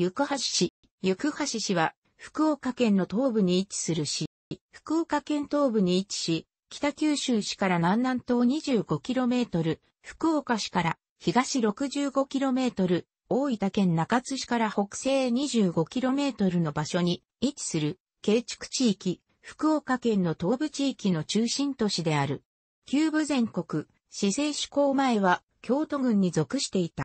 行橋市。行橋市は、福岡県の東部に位置する市。福岡県東部に位置し、北九州市から南南東 25km、福岡市から東 65km、大分県中津市から北西 25km の場所に位置する、建築地域、福岡県の東部地域の中心都市である。旧部全国、市政施行前は、京都郡に属していた。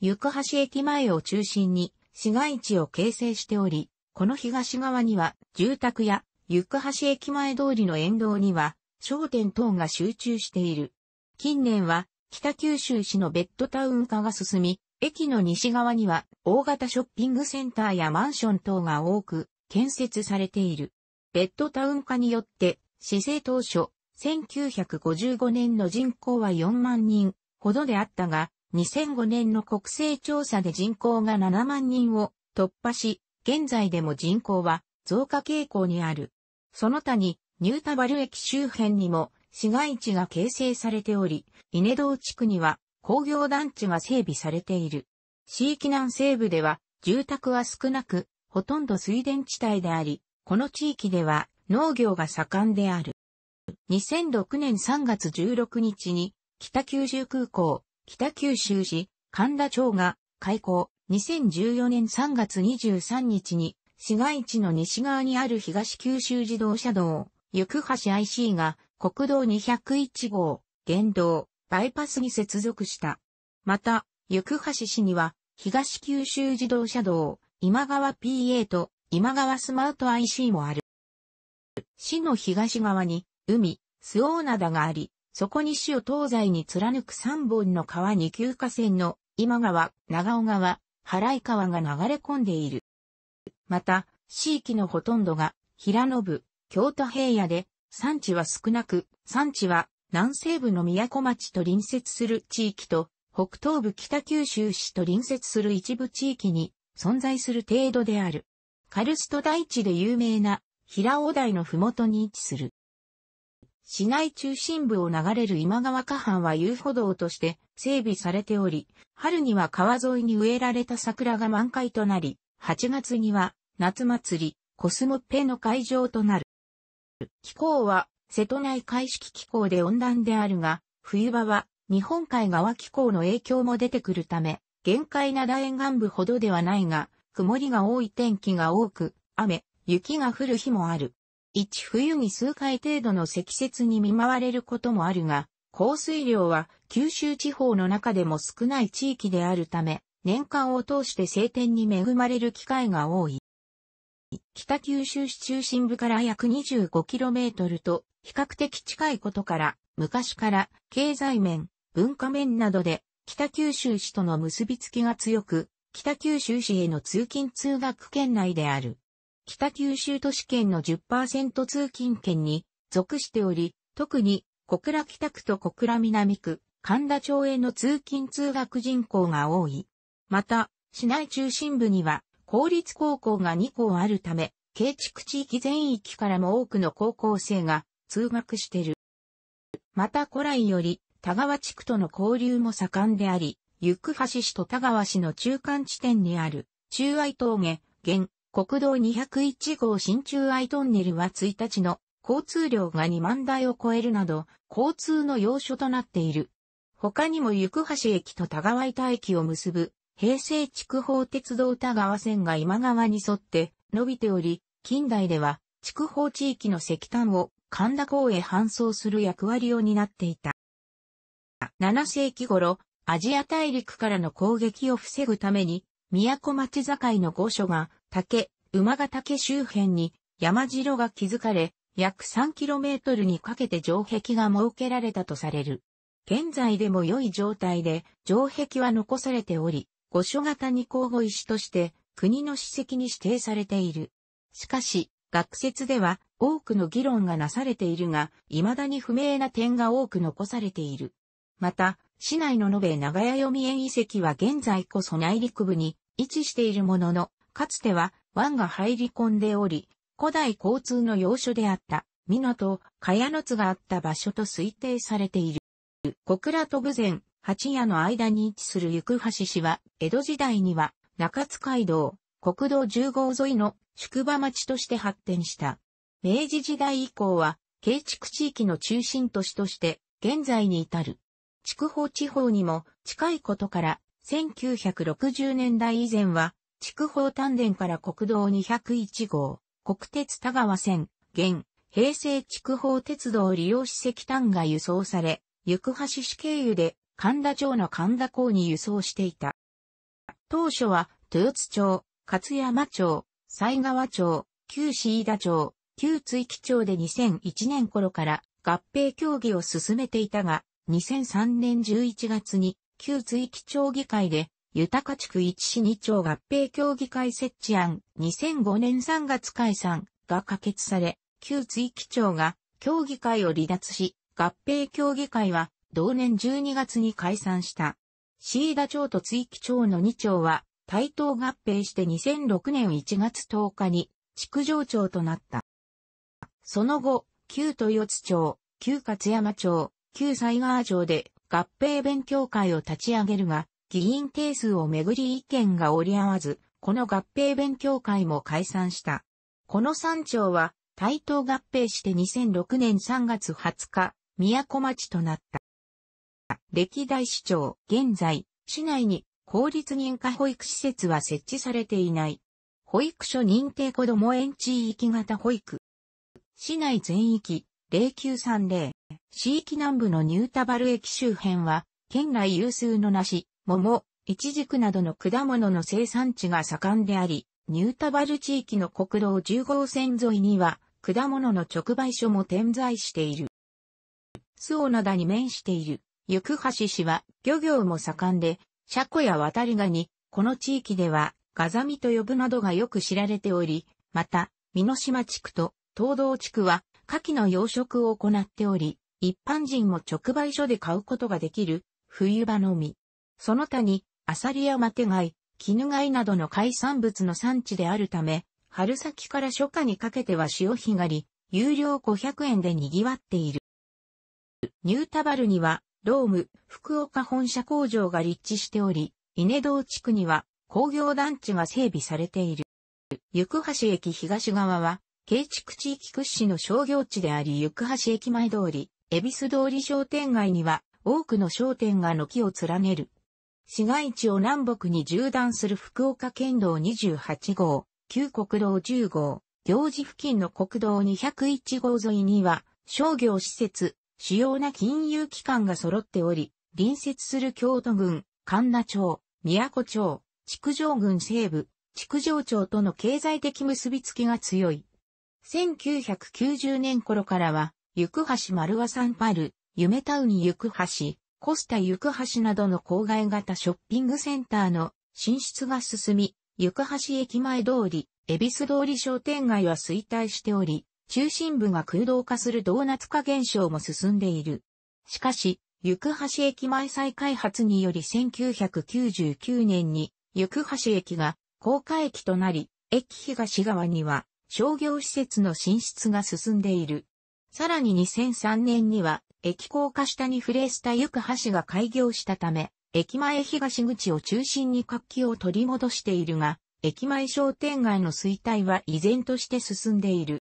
行橋駅前を中心に市街地を形成しており、この東側には住宅や行橋駅前通りの沿道には商店等が集中している。近年は北九州市のベッドタウン化が進み、駅の西側には大型ショッピングセンターやマンション等が多く建設されている。ベッドタウン化によって市政当初1955年の人口は4万人ほどであったが、2005年の国勢調査で人口が7万人を突破し、現在でも人口は増加傾向にある。その他に、ニュータバル駅周辺にも市街地が形成されており、稲道地区には工業団地が整備されている。地域南西部では住宅は少なく、ほとんど水田地帯であり、この地域では農業が盛んである。2006年3月16日に北九州空港北九州市、神田町が開港、2014年3月23日に、市街地の西側にある東九州自動車道、行橋 IC が国道201号、原道、バイパスに接続した。また、行橋市には、東九州自動車道、今川 PA と今川スマート IC もある。市の東側に、海、スオーナダがあり、そこに市を東西に貫く3本の川に旧河川の今川、長尾川、原井川が流れ込んでいる。また、地域のほとんどが平野部、京都平野で、産地は少なく、産地は南西部の宮古町と隣接する地域と、北東部北九州市と隣接する一部地域に存在する程度である。カルスト台地で有名な平尾台のふもとに位置する。市内中心部を流れる今川河畔は遊歩道として整備されており、春には川沿いに植えられた桜が満開となり、8月には夏祭り、コスモペの会場となる。気候は瀬戸内海式気候で温暖であるが、冬場は日本海側気候の影響も出てくるため、限界な大沿岸部ほどではないが、曇りが多い天気が多く、雨、雪が降る日もある。一冬に数回程度の積雪に見舞われることもあるが、降水量は九州地方の中でも少ない地域であるため、年間を通して晴天に恵まれる機会が多い。北九州市中心部から約 25km と比較的近いことから、昔から経済面、文化面などで北九州市との結びつきが強く、北九州市への通勤通学圏内である。北九州都市圏の10%通勤圏に属しており、特に小倉北区と小倉南区、神田町への通勤通学人口が多い。また、市内中心部には公立高校が2校あるため、軽築地域全域からも多くの高校生が通学してる。また古来より田川地区との交流も盛んであり、行橋市と田川市の中間地点にある中愛峠、現国道201号新中愛トンネルは1日の交通量が2万台を超えるなど、交通の要所となっている。他にも行橋駅と田川板駅を結ぶ、平成筑豊鉄道田川線が今川に沿って伸びており、近代では、筑豊地域の石炭を神田港へ搬送する役割を担っていた。7世紀頃、アジア大陸からの攻撃を防ぐために、都町境の御所が竹、馬ヶ竹周辺に山城が築かれ、約 3km にかけて城壁が設けられたとされる。現在でも良い状態で城壁は残されており、御所型に交互石として国の史跡に指定されている。しかし、学説では多くの議論がなされているが、未だに不明な点が多く残されている。また、市内の延べ長屋読み園遺跡は現在こそ内陸部に位置しているものの、かつては湾が入り込んでおり、古代交通の要所であった、港、茅野津があった場所と推定されている。小倉と武前、八谷の間に位置する行橋市は、江戸時代には、中津街道、国道10号沿いの宿場町として発展した。明治時代以降は、建築地域の中心都市として、現在に至る。筑豊地方にも近いことから、1960年代以前は、筑豊丹田から国道201号、国鉄田川線、現、平成筑豊鉄道利用史石炭が輸送され、行橋市経由で神田町の神田港に輸送していた。当初は豊津町、勝山町、西川町、旧市田町、旧追記町で2001年頃から合併協議を進めていたが、2003年11月に旧追記町議会で豊か地区一市二町合併協議会設置案2005年3月解散が可決され、旧追記町が協議会を離脱し、合併協議会は同年12月に解散した。シーダ町と追記町の二町は対等合併して2006年1月10日に築城町となった。その後、旧豊津町、旧勝山町、旧西川町で合併勉強会を立ち上げるが、議員定数をめぐり意見が折り合わず、この合併勉強会も解散した。この三町は、対等合併して2006年3月20日、都町となった。歴代市長、現在、市内に公立認可保育施設は設置されていない。保育所認定子ども園地域型保育。市内全域、0930。市域南部のニュータバル駅周辺は、県内有数の梨、桃、イチジクなどの果物の生産地が盛んであり、ニュータバル地域の国道10号線沿いには、果物の直売所も点在している。巣オ灘に面している、行橋市は漁業も盛んで、シャコや渡りガニ、この地域では、ガザミと呼ぶなどがよく知られており、また、美濃島地区と東道地区は、牡蠣の養殖を行っており、一般人も直売所で買うことができる、冬場のみ。その他に、アサリやマテ貝、絹貝などの海産物の産地であるため、春先から初夏にかけては潮干狩り、有料500円で賑わっている。ニュータバルには、ローム、福岡本社工場が立地しており、稲道地区には工業団地が整備されている。行橋駅東側は、建築地域屈指の商業地であり、行橋駅前通り、恵比寿通り商店街には、多くの商店が軒を連ねる。市街地を南北に縦断する福岡県道28号、旧国道10号、行事付近の国道201号沿いには、商業施設、主要な金融機関が揃っており、隣接する京都郡、神奈町、宮古町、築城郡西部、築城町との経済的結びつきが強い。1990年頃からは、行橋丸和サンパル、夢タウン行橋、コスタ行橋などの郊外型ショッピングセンターの進出が進み、行橋駅前通り、恵比寿通り商店街は衰退しており、中心部が空洞化するドーナツ化現象も進んでいる。しかし、行橋駅前再開発により1999年に、行橋駅が高架駅となり、駅東側には商業施設の進出が進んでいる。さらに2003年には、駅高架下に触れスタ行く橋が開業したため、駅前東口を中心に活気を取り戻しているが、駅前商店街の衰退は依然として進んでいる。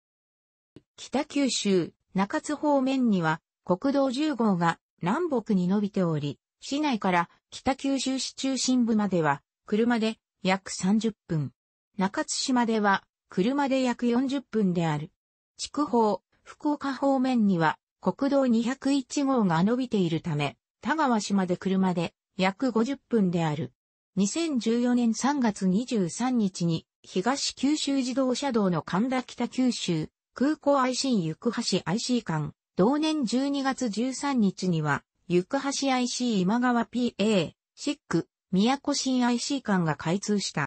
北九州、中津方面には国道10号が南北に伸びており、市内から北九州市中心部までは車で約30分。中津市までは車で約40分である。筑豊、福岡方面には国道201号が伸びているため、田川市まで車で約50分である。2014年3月23日に東九州自動車道の神田北九州空港 IC 行橋 IC 間、同年12月13日には行橋 IC 今川 PA、シック、宮古新 IC 間が開通した。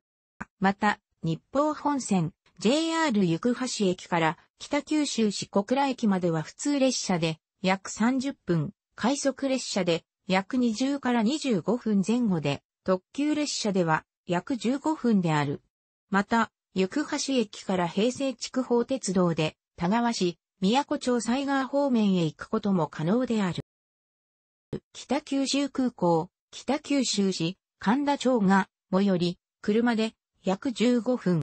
また、日報本線 JR 行橋駅から北九州市小倉駅までは普通列車で約30分、快速列車で約20から25分前後で、特急列車では約15分である。また、行橋駅から平成地区方鉄道で、田川市、宮古町西川方面へ行くことも可能である。北九州空港、北九州市、神田町が、最寄り、車で約15分。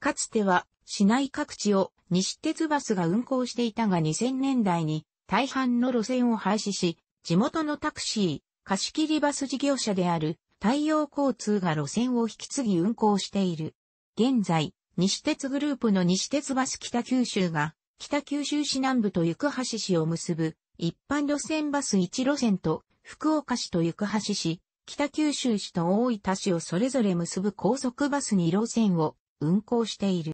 かつては、市内各地を西鉄バスが運行していたが2000年代に大半の路線を廃止し、地元のタクシー、貸切バス事業者である太陽交通が路線を引き継ぎ運行している。現在、西鉄グループの西鉄バス北九州が、北九州市南部と行橋市を結ぶ、一般路線バス1路線と、福岡市と行橋市、北九州市と大分市をそれぞれ結ぶ高速バス2路線を運行している。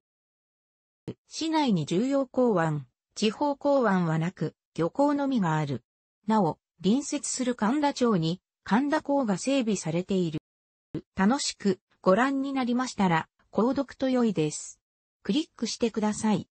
市内に重要港湾、地方港湾はなく、漁港のみがある。なお、隣接する神田町に神田港が整備されている。楽しくご覧になりましたら、購読と良いです。クリックしてください。